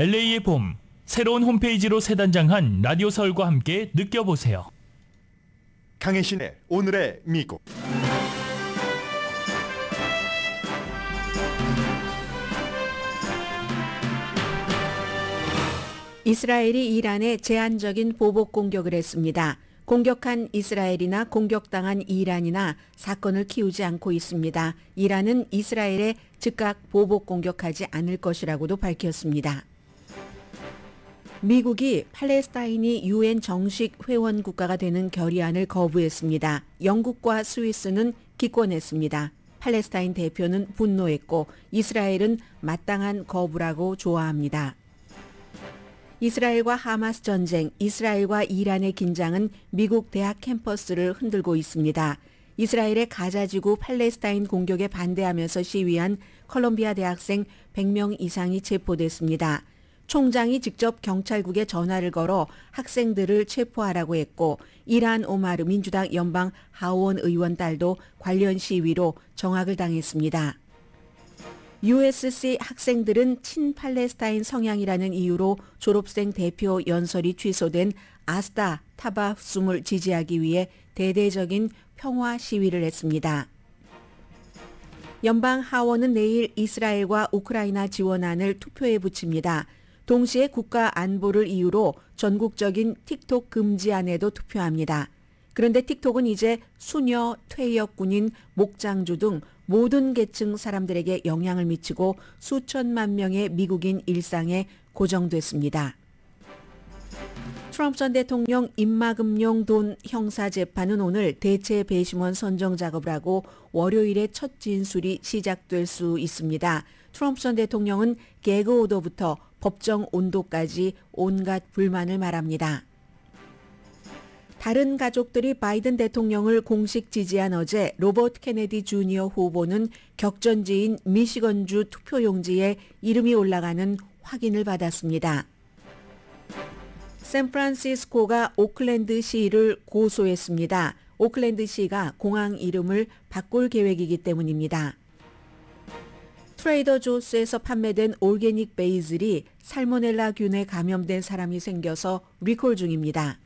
LA의 봄 새로운 홈페이지로 새 단장한 라디오 서울과 함께 느껴보세요. 강혜신의 오늘의 미국. 이스라엘이 이란에 제한적인 보복 공격을 했습니다. 공격한 이스라엘이나 공격당한 이란이나 사건을 키우지 않고 있습니다. 이란은 이스라엘에 즉각 보복 공격하지 않을 것이라고도 밝혔습니다. 미국이 팔레스타인이 유엔 정식 회원 국가가 되는 결의안을 거부했습니다. 영국과 스위스는 기권했습니다. 팔레스타인 대표는 분노했고 이스라엘은 마땅한 거부라고 좋아합니다. 이스라엘과 하마스 전쟁, 이스라엘과 이란의 긴장은 미국 대학 캠퍼스를 흔들고 있습니다. 이스라엘의 가자지구 팔레스타인 공격에 반대하면서 시위한 컬럼비아 대학생 100명 이상이 체포됐습니다. 총장이 직접 경찰국에 전화를 걸어 학생들을 체포하라고 했고 이란 오마르 민주당 연방 하원 의원 딸도 관련 시위로 정학을 당했습니다. USC 학생들은 친팔레스타인 성향이라는 이유로 졸업생 대표 연설이 취소된 아스타 타바숨을 지지하기 위해 대대적인 평화 시위를 했습니다. 연방 하원은 내일 이스라엘과 우크라이나 지원안을 투표에 붙입니다. 동시에 국가 안보를 이유로 전국적인 틱톡 금지안에도 투표합니다. 그런데 틱톡은 이제 수녀, 퇴역 군인, 목장주 등 모든 계층 사람들에게 영향을 미치고 수천만 명의 미국인 일상에 고정됐습니다. 트럼프 전 대통령 입마금용 돈 형사 재판은 오늘 대체 배심원 선정 작업을 하고 월요일에 첫 진술이 시작될 수 있습니다. 트럼프 전 대통령은 개그 오더부터 법정 온도까지 온갖 불만을 말합니다. 다른 가족들이 바이든 대통령을 공식 지지한 어제 로버트 케네디 주니어 후보는 격전지인 미시건주 투표용지에 이름이 올라가는 확인을 받았습니다. 샌프란시스코가 오클랜드 시를 고소했습니다. 오클랜드 시가 공항 이름을 바꿀 계획이기 때문입니다. 트레이더 조스에서 판매된 올게닉 베이즐이 살모넬라균에 감염된 사람이 생겨서 리콜 중입니다.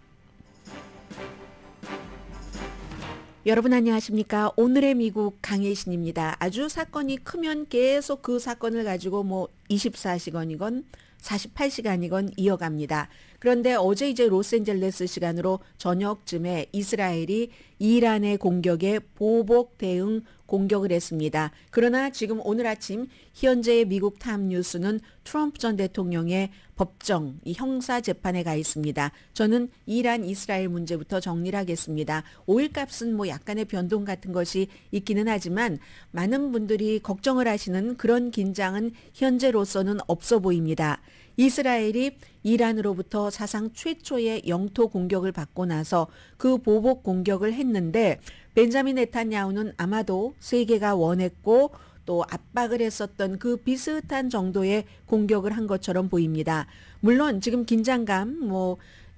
여러분 안녕하십니까? 오늘의 미국 강혜신입니다. 아주 사건이 크면 계속 그 사건을 가지고 뭐 24시간이건 48시간이건 이어갑니다. 그런데 어제 이제 로스앤젤레스 시간으로 저녁쯤에 이스라엘이 이란의 공격에 보복 대응 공격을 했습니다. 그러나 지금 오늘 아침 현재의 미국 탑 뉴스는 트럼프 전 대통령의 법정 이 형사 재판에 가 있습니다. 저는 이란 이스라엘 문제부터 정리를 하겠습니다. 오일값은 뭐 약간의 변동 같은 것이 있기는 하지만 많은 분들이 걱정을 하시는 그런 긴장은 현재로서는 없어 보입니다. 이스라엘이 이란으로부터 사상 최초의 영토 공격을 받고 나서 그 보복 공격을 했는데 벤자민 네타냐후는 아마도 세계가 원했고 또 압박을 했었던 그 비슷한 정도의 공격을 한 것처럼 보입니다. 물론 지금 긴장감 뭐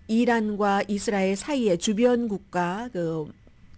이란과 이스라엘 사이에 주변 국가 그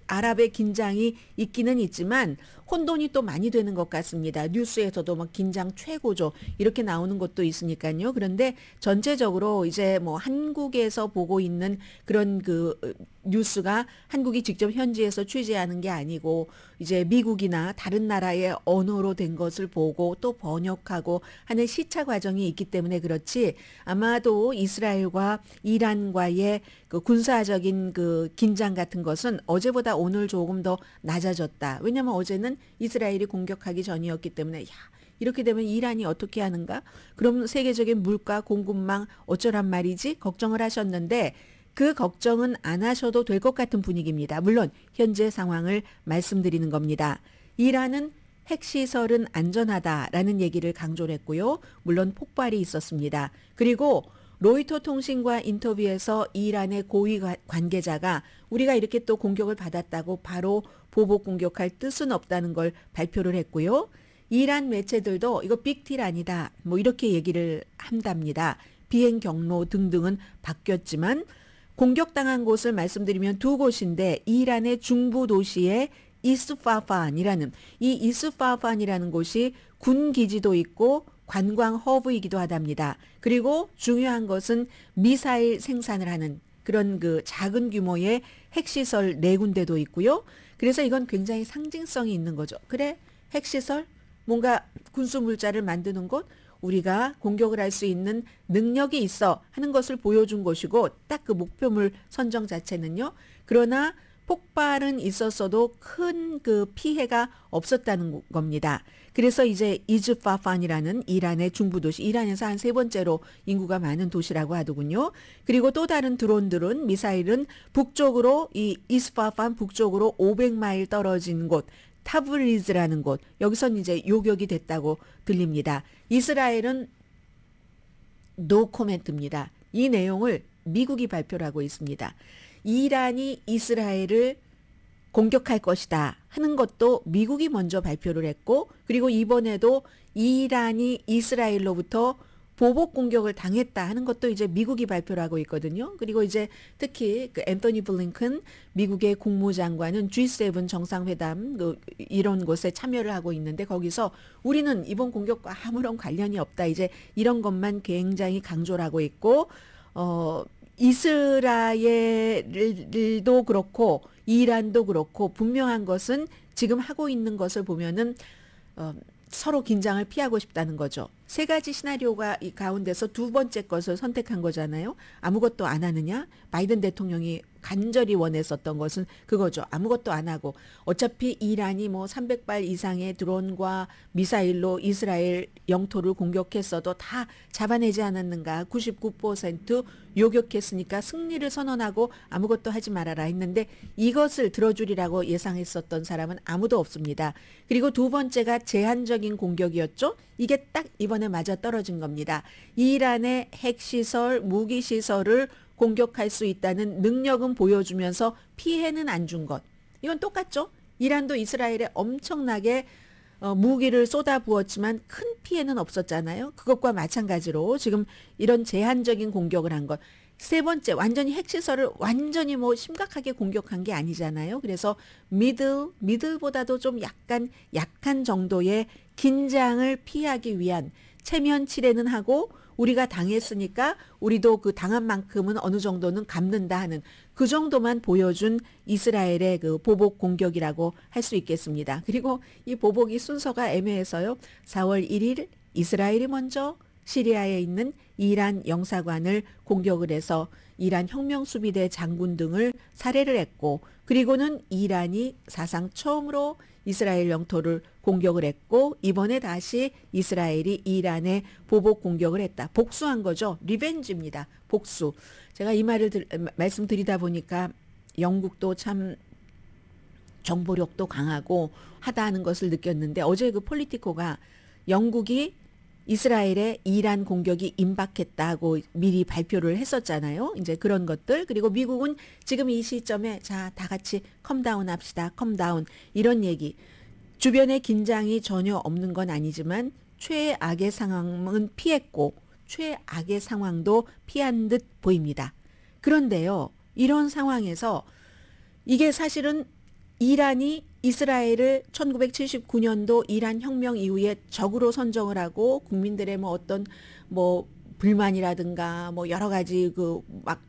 아랍의 긴장이 있기는 있지만 혼돈이 또 많이 되는 것 같습니다. 뉴스에서도 막 뭐 긴장 최고죠 이렇게 나오는 것도 있으니까요. 그런데 전체적으로 이제 뭐 한국에서 보고 있는 그런 그 어, 뉴스가 한국이 직접 현지에서 취재하는 게 아니고 이제 미국이나 다른 나라의 언어로 된 것을 보고 또 번역하고 하는 시차 과정이 있기 때문에 그렇지 아마도 이스라엘과 이란과의 그 군사적인 그 긴장 같은 것은 어제보다 오늘 조금 더 낮아졌다. 왜냐하면 어제는 이스라엘이 공격하기 전이었기 때문에 야 이렇게 되면 이란이 어떻게 하는가? 그럼 세계적인 물가 공급망 어쩌란 말이지? 걱정을 하셨는데 그 걱정은 안 하셔도 될 것 같은 분위기입니다. 물론 현재 상황을 말씀드리는 겁니다. 이란은 핵시설은 안전하다라는 얘기를 강조 했고요. 물론 폭발이 있었습니다. 그리고 로이터 통신과 인터뷰에서 이란의 고위 관계자가 우리가 이렇게 또 공격을 받았다고 바로 보복 공격할 뜻은 없다는 걸 발표를 했고요. 이란 매체들도 이거 빅틸 아니다. 뭐 이렇게 얘기를 한답니다. 비행 경로 등등은 바뀌었지만 공격당한 곳을 말씀드리면 두 곳인데 이란의 중부 도시에 이스파판이라는 이 이스파판이라는 곳이 군 기지도 있고 관광 허브이기도 하답니다. 그리고 중요한 것은 미사일 생산을 하는 그런 그 작은 규모의 핵시설 네 군데도 있고요. 그래서 이건 굉장히 상징성이 있는 거죠. 그래, 핵시설, 뭔가 군수 물자를 만드는 곳, 우리가 공격을 할 수 있는 능력이 있어 하는 것을 보여준 것이고 딱 그 목표물 선정 자체는요. 그러나 폭발은 있었어도 큰 그 피해가 없었다는 겁니다. 그래서 이제 이즈파판이라는 이란의 중부 도시, 이란에서 한 세 번째로 인구가 많은 도시라고 하더군요. 그리고 또 다른 드론들은 미사일은 북쪽으로 이 이스파판 북쪽으로 500마일 떨어진 곳 타블리즈라는 곳 여기선 이제 요격이 됐다고 들립니다. 이스라엘은 노 코멘트입니다. 이 내용을 미국이 발표하고 있습니다. 이란이 이스라엘을 공격할 것이다 하는 것도 미국이 먼저 발표를 했고 그리고 이번에도 이란이 이스라엘로부터 보복 공격을 당했다 하는 것도 이제 미국이 발표를 하고 있거든요. 그리고 이제 특히 그 앤서니 블링큰 미국의 국무장관은 G7 정상회담 그 이런 곳에 참여를 하고 있는데 거기서 우리는 이번 공격과 아무런 관련이 없다. 이제 이런 것만 굉장히 강조를 하고 있고 어 이스라엘도 그렇고 이란도 그렇고 분명한 것은 지금 하고 있는 것을 보면은 어, 서로 긴장을 피하고 싶다는 거죠. 세 가지 시나리오가 이 가운데서 두 번째 것을 선택한 거잖아요. 아무것도 안 하느냐? 바이든 대통령이 간절히 원했었던 것은 그거죠. 아무것도 안 하고 어차피 이란이 뭐 300발 이상의 드론과 미사일로 이스라엘 영토를 공격했어도 다 잡아내지 않았는가. 99% 요격했으니까 승리를 선언하고 아무것도 하지 말아라 했는데 이것을 들어주리라고 예상했었던 사람은 아무도 없습니다. 그리고 두 번째가 제한적인 공격이었죠. 이게 딱 이번 정권에 맞아 떨어진 겁니다. 이란의 핵시설, 무기시설을 공격할 수 있다는 능력은 보여주면서 피해는 안 준 것. 이건 똑같죠? 이란도 이스라엘에 엄청나게 어, 무기를 쏟아부었지만 큰 피해는 없었잖아요. 그것과 마찬가지로 지금 이런 제한적인 공격을 한 것. 세 번째, 완전히 핵시설을 완전히 뭐 심각하게 공격한 게 아니잖아요. 그래서 미들, 미들보다도 좀 약간 약한 정도의 긴장을 피하기 위한 체면치레는 하고 우리가 당했으니까 우리도 그 당한 만큼은 어느 정도는 갚는다 하는 그 정도만 보여준 이스라엘의 그 보복 공격이라고 할 수 있겠습니다. 그리고 이 보복이 순서가 애매해서요. 4월 1일 이스라엘이 먼저 시리아에 있는 이란 영사관을 공격을 해서 이란 혁명수비대 장군 등을 살해를 했고 그리고는 이란이 사상 처음으로 이스라엘 영토를 공격을 했고 이번에 다시 이스라엘이 이란에 보복 공격을 했다. 복수한 거죠. 리벤지입니다. 복수. 제가 이 말을 들, 음, 말씀드리다 보니까 영국도 참 정보력도 강하고 하다는 것을 느꼈는데 어제 그 폴리티코가 영국이 이스라엘의 이란 공격이 임박했다고 미리 발표를 했었잖아요. 이제 그런 것들 그리고 미국은 지금 이 시점에 자 다 같이 컴다운 합시다. 컴다운 이런 얘기. 주변에 긴장이 전혀 없는 건 아니지만 최악의 상황은 피했고 최악의 상황도 피한 듯 보입니다. 그런데요. 이런 상황에서 이게 사실은 이란이 이스라엘을 1979년도 이란 혁명 이후에 적으로 선정을 하고 국민들의 뭐 어떤 뭐 불만이라든가 뭐 여러 가지 그 막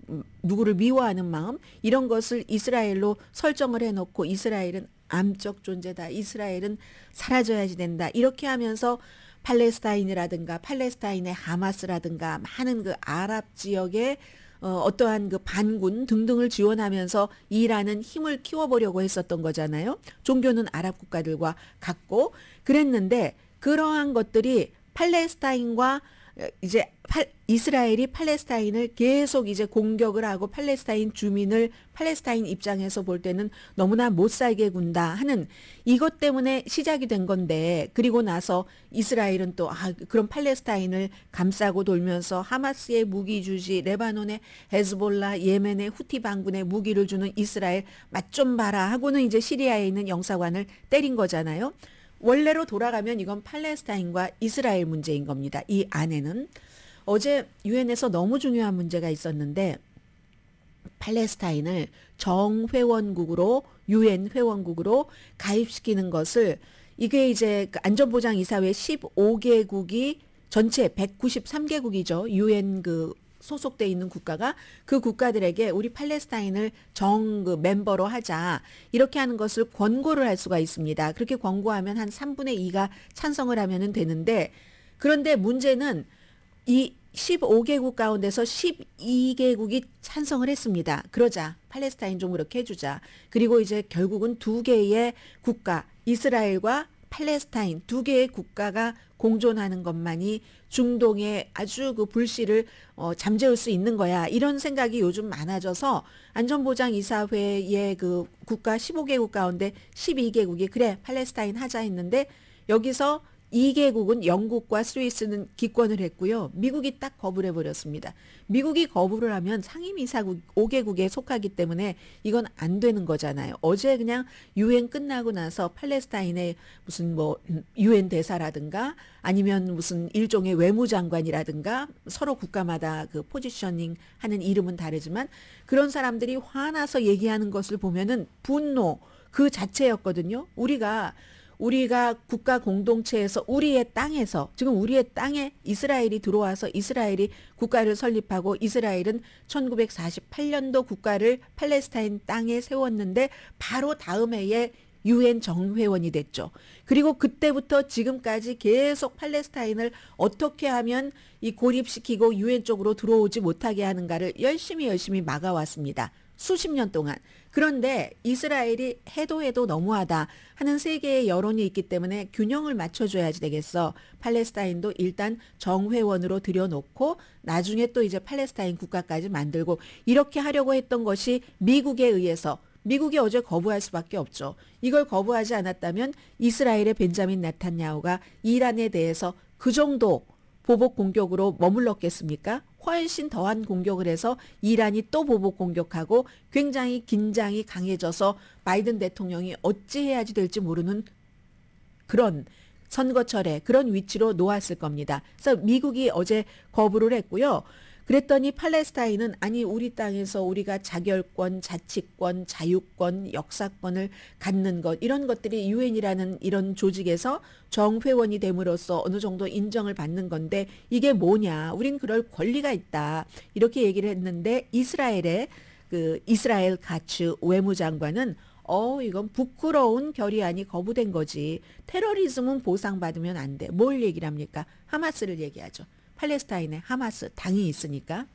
누구를 미워하는 마음 이런 것을 이스라엘로 설정을 해놓고 이스라엘은 암적 존재다. 이스라엘은 사라져야지 된다. 이렇게 하면서 팔레스타인이라든가 팔레스타인의 하마스라든가 많은 그 아랍 지역의 어, 어떠한 그 반군 등등을 지원하면서 일하는 힘을 키워보려고 했었던 거잖아요. 종교는 아랍 국가들과 같고 그랬는데 그러한 것들이 팔레스타인과 이제 팔, 이스라엘이 팔레스타인을 계속 이제 공격을 하고 팔레스타인 주민을 팔레스타인 입장에서 볼 때는 너무나 못 살게 군다 하는 이것 때문에 시작이 된 건데 그리고 나서 이스라엘은 또 아, 그런 팔레스타인을 감싸고 돌면서 하마스의 무기 주지 레바논의 헤즈볼라 예멘의 후티 반군의 무기를 주는 이스라엘 맛 좀 봐라 하고는 이제 시리아에 있는 영사관을 때린 거잖아요. 원래로 돌아가면 이건 팔레스타인과 이스라엘 문제인 겁니다. 이 안에는 어제 유엔에서 너무 중요한 문제가 있었는데 팔레스타인을 정회원국으로 유엔 회원국으로 가입시키는 것을 이게 이제 그 안전보장 이사회 15개국이 전체 193개국이죠. 유엔 그 소속돼 있는 국가가 그 국가들에게 우리 팔레스타인을 정그 멤버로 하자 이렇게 하는 것을 권고를 할 수가 있습니다. 그렇게 권고하면 한 3분의 2가 찬성을 하면은 되는데 그런데 문제는 이 15개국 가운데서 12개국이 찬성을 했습니다. 그러자 팔레스타인 좀 그렇게 해주자. 그리고 이제 결국은 두 개의 국가 이스라엘과 팔레스타인 두 개의 국가가 공존하는 것만이 중동의 아주 그 불씨를 어, 잠재울 수 있는 거야. 이런 생각이 요즘 많아져서 안전보장이사회의 그 국가 15개국 가운데 12개국이 그래 팔레스타인 하자 했는데 여기서 2개국은 영국과 스위스는 기권을 했고요. 미국이 딱 거부를 해버렸습니다. 미국이 거부를 하면 상임이사국 5개국에 속하기 때문에 이건 안 되는 거잖아요. 어제 그냥 유엔 끝나고 나서 팔레스타인의 무슨 뭐 음, 유엔 대사라든가 아니면 무슨 일종의 외무장관이라든가 서로 국가마다 그 포지셔닝 하는 이름은 다르지만 그런 사람들이 화나서 얘기하는 것을 보면은 분노 그 자체였거든요. 우리가 우리가 국가 공동체에서 우리의 땅에서 지금 우리의 땅에 이스라엘이 들어와서 이스라엘이 국가를 설립하고 이스라엘은 1948년도 국가를 팔레스타인 땅에 세웠는데 바로 다음 해에 유엔 정회원이 됐죠. 그리고 그때부터 지금까지 계속 팔레스타인을 어떻게 하면 이 고립시키고 유엔 쪽으로 들어오지 못하게 하는가를 열심히 열심히 막아왔습니다. 수십 년 동안. 그런데 이스라엘이 해도 해도 너무하다 하는 세계의 여론이 있기 때문에 균형을 맞춰줘야지 되겠어. 팔레스타인도 일단 정회원으로 들여놓고 나중에 또 이제 팔레스타인 국가까지 만들고 이렇게 하려고 했던 것이 미국에 의해서 미국이 어제 거부할 수밖에 없죠. 이걸 거부하지 않았다면 이스라엘의 벤자민 네탄야후가 이란에 대해서 그 정도 보복 공격으로 머물렀겠습니까? 훨씬 더한 공격을 해서 이란이 또 보복 공격하고 굉장히 긴장이 강해져서 바이든 대통령이 어찌 해야지 될지 모르는 그런 선거철에 그런 위치로 놓았을 겁니다. 그래서 미국이 어제 거부를 했고요. 그랬더니 팔레스타인은 아니 우리 땅에서 우리가 자결권, 자치권, 자유권, 역사권을 갖는 것 이런 것들이 유엔이라는 이런 조직에서 정회원이 됨으로써 어느 정도 인정을 받는 건데 이게 뭐냐? 우린 그럴 권리가 있다. 이렇게 얘기를 했는데 이스라엘의 그 이스라엘 가츠 외무장관은 어, 이건 부끄러운 결의안이 거부된 거지. 테러리즘은 보상받으면 안 돼. 뭘 얘기를 합니까? 하마스를 얘기하죠. 팔레스타인의 하마스 당이 있으니까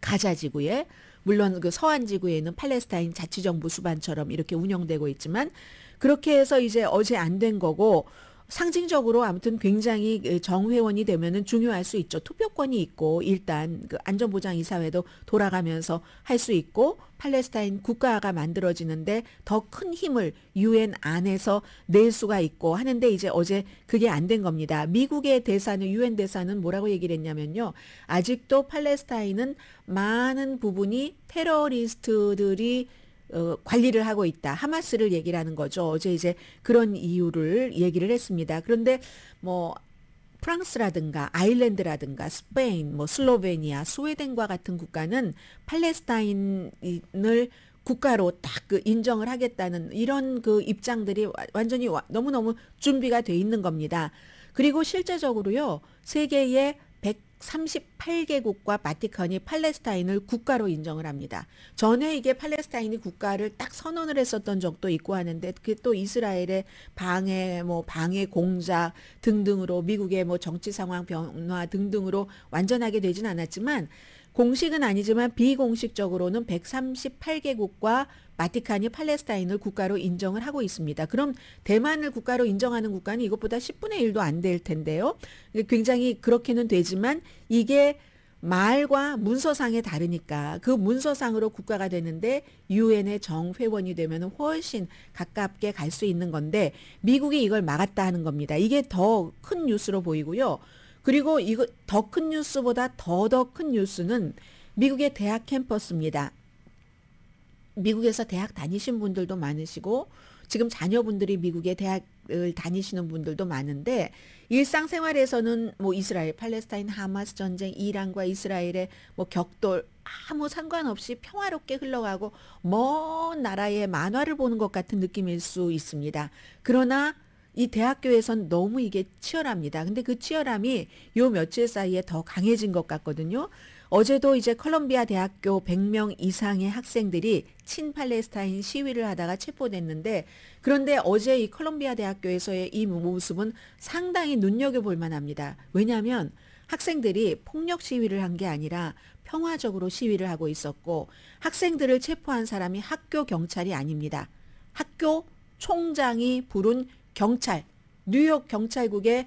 가자 지구에 물론 그 서한 지구에 있는 팔레스타인 자치정부 수반처럼 이렇게 운영되고 있지만 그렇게 해서 이제 어제 안 된 거고 상징적으로 아무튼 굉장히 정회원이 되면은 중요할 수 있죠. 투표권이 있고 일단 그 안전보장이사회도 돌아가면서 할 수 있고 팔레스타인 국가가 만들어지는데 더 큰 힘을 유엔 안에서 낼 수가 있고 하는데 이제 어제 그게 안 된 겁니다. 미국의 대사는 유엔 대사는 뭐라고 얘기를 했냐면요. 아직도 팔레스타인은 많은 부분이 테러리스트들이 어, 관리를 하고 있다. 하마스를 얘기 하는 거죠. 어제 이제 그런 이유를 얘기를 했습니다. 그런데 뭐 프랑스라든가 아일랜드라든가 스페인, 뭐 슬로베니아, 스웨덴과 같은 국가는 팔레스타인을 국가로 딱 그 인정을 하겠다는 이런 그 입장들이 완전히 너무너무 준비가 돼 있는 겁니다. 그리고 실제적으로요, 세계의 3 8개국과 바티칸이 팔레스타인을 국가로 인정을 합니다. 전에 이게 팔레스타인이 국가를 딱 선언을 했었던 적도 있고 하는데 그게 또 이스라엘의 방해, 뭐 방해 공작 등등으로 미국의 뭐 정치 상황 변화 등등으로 완전하게 되진 않았지만 공식은 아니지만 비공식적으로는 138개국과 마티칸이 팔레스타인을 국가로 인정을 하고 있습니다. 그럼 대만을 국가로 인정하는 국가는 이것보다 10분의 1도 안 될 텐데요. 굉장히 그렇게는 되지만 이게 말과 문서상에 다르니까 그 문서상으로 국가가 되는데 유엔의 정회원이 되면 훨씬 가깝게 갈 수 있는 건데 미국이 이걸 막았다 하는 겁니다. 이게 더 큰 뉴스로 보이고요. 그리고 이거 더 큰 뉴스보다 더 더 큰 뉴스는 미국의 대학 캠퍼스입니다. 미국에서 대학 다니신 분들도 많으시고 지금 자녀분들이 미국의 대학을 다니시는 분들도 많은데 일상생활에서는 뭐 이스라엘, 팔레스타인, 하마스 전쟁, 이란과 이스라엘의 뭐 격돌 아무 상관없이 평화롭게 흘러가고 먼 나라의 만화를 보는 것 같은 느낌일 수 있습니다. 그러나 이 대학교에선 너무 이게 치열합니다. 근데 그 치열함이 요 며칠 사이에 더 강해진 것 같거든요. 어제도 이제 컬럼비아 대학교 100명 이상의 학생들이 친팔레스타인 시위를 하다가 체포됐는데 그런데 어제 이 컬럼비아 대학교에서의 이 모습은 상당히 눈여겨볼 만합니다. 왜냐하면 학생들이 폭력 시위를 한 게 아니라 평화적으로 시위를 하고 있었고 학생들을 체포한 사람이 학교 경찰이 아닙니다. 학교 총장이 부른 경찰, 뉴욕 경찰국의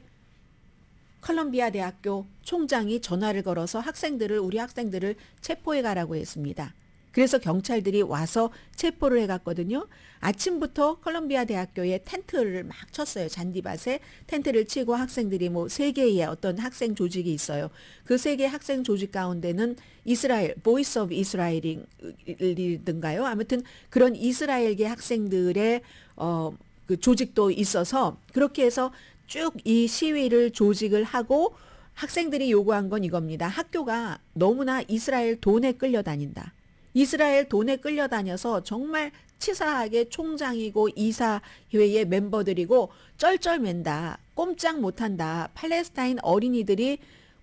컬럼비아 대학교 총장이 전화를 걸어서 학생들을 우리 학생들을 체포해 가라고 했습니다. 그래서 경찰들이 와서 체포를 해갔거든요. 아침부터 컬럼비아 대학교에 텐트를 막 쳤어요. 잔디밭에 텐트를 치고 학생들이 뭐 세 개의 어떤 학생 조직이 있어요. 그 세개 학생 조직 가운데는 이스라엘 보이스 오브 이스라엘이든가요. 아무튼 그런 이스라엘계 학생들의 어그 조직도 있어서 그렇게 해서 쭉 이 시위를 조직을 하고 학생들이 요구한 건 이겁니다. 학교가 너무나 이스라엘 돈에 끌려다닌다. 이스라엘 돈에 끌려다녀서 정말 치사하게 총장이고 이사회의 멤버들이고 쩔쩔맨다. 꼼짝 못한다. 팔레스타인 어린이들이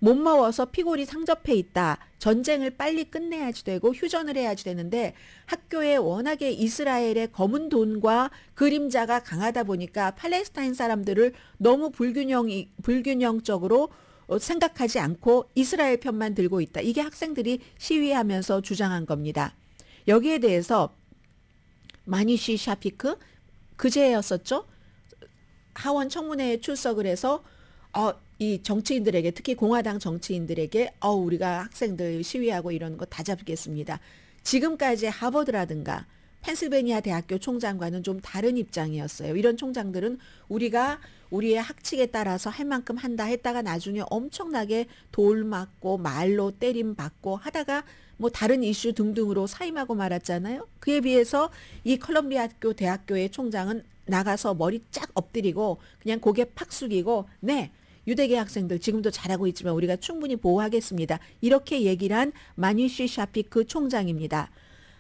못마워서 피골이 상접해 있다. 전쟁을 빨리 끝내야지 되고 휴전을 해야지 되는데 학교에 워낙에 이스라엘의 검은 돈과 그림자가 강하다 보니까 팔레스타인 사람들을 너무 불균형이 불균형적으로 어, 생각하지 않고 이스라엘 편만 들고 있다. 이게 학생들이 시위하면서 주장한 겁니다. 여기에 대해서 마니시 샤피크 그제였었죠. 하원 청문회에 출석을 해서 어, 이 정치인들에게 특히 공화당 정치인들에게 어 우리가 학생들 시위하고 이런거 다 잡겠습니다. 지금까지 하버드라든가 펜실베니아 대학교 총장과는 좀 다른 입장이었어요. 이런 총장들은 우리가 우리의 학칙에 따라서 할 만큼 한다 했다가 나중에 엄청나게 돌 맞고 말로 때림 받고 하다가 뭐 다른 이슈 등등으로 사임하고 말았잖아요. 그에 비해서 이 컬럼비아 학교 대학교의 총장은 나가서 머리 쫙 엎드리고 그냥 고개 팍 숙이고 네 유대계 학생들 지금도 잘하고 있지만 우리가 충분히 보호하겠습니다. 이렇게 얘기를 한 마니쉬 샤피크 그 총장입니다.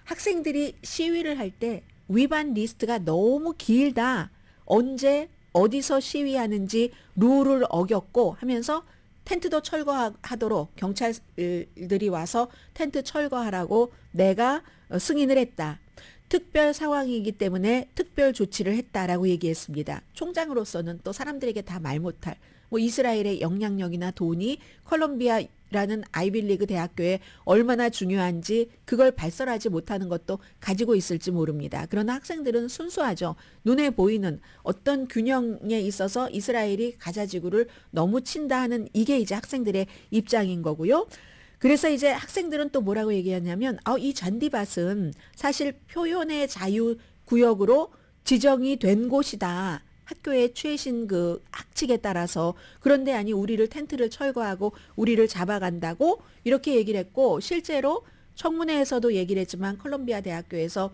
학생들이 시위를 할 때 위반 리스트가 너무 길다. 언제 어디서 시위하는지 룰을 어겼고 하면서 텐트도 철거하도록 경찰들이 와서 텐트 철거하라고 내가 승인을 했다. 특별 상황이기 때문에 특별 조치를 했다라고 얘기했습니다. 총장으로서는 또 사람들에게 다 말 못할 뭐 이스라엘의 영향력이나 돈이 컬럼비아 라는 아이빌리그 대학교에 얼마나 중요한지 그걸 발설하지 못하는 것도 가지고 있을지 모릅니다. 그러나 학생들은 순수하죠. 눈에 보이는 어떤 균형에 있어서 이스라엘이 가자지구를 너무 친다 하는 이게 이제 학생들의 입장인 거고요. 그래서 이제 학생들은 또 뭐라고 얘기하냐면 아, 이 잔디밭은 사실 표현의 자유 구역으로 지정이 된 곳이다. 학교의최신그 악칙에 따라서 그런데 아니 우리를 텐트를 철거하고 우리를 잡아간다고 이렇게 얘기를 했고 실제로 청문회에서도 얘기를 했지만 컬럼비아 대학교에서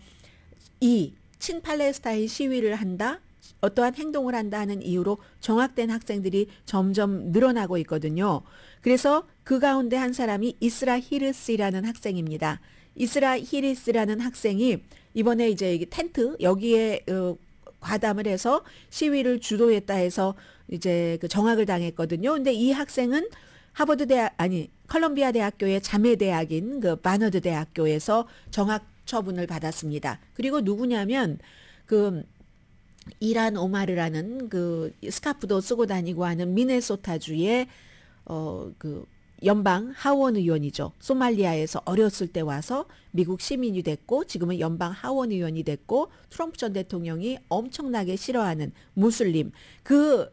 이 친팔레스타인 시위를 한다 어떠한 행동을 한다 하는 이유로 정학된 학생들이 점점 늘어나고 있거든요. 그래서 그 가운데 한 사람이 이스라 히르스라는 학생입니다. 이스라 히리스라는 학생이 이번에 이제 텐트 여기에 어, 과담을 해서 시위를 주도했다 해서 이제 그 정학을 당했거든요. 근데 이 학생은 하버드 대학 아니 컬럼비아 대학교의 자매 대학인 그 바너드 대학교에서 정학 처분을 받았습니다. 그리고 누구냐면 그 이란 오마르라는 그 스카프도 쓰고 다니고 하는 미네소타주의 어그 연방 하원 의원이죠. 소말리아에서 어렸을 때 와서 미국 시민이 됐고 지금은 연방 하원 의원이 됐고 트럼프 전 대통령이 엄청나게 싫어하는 무슬림 그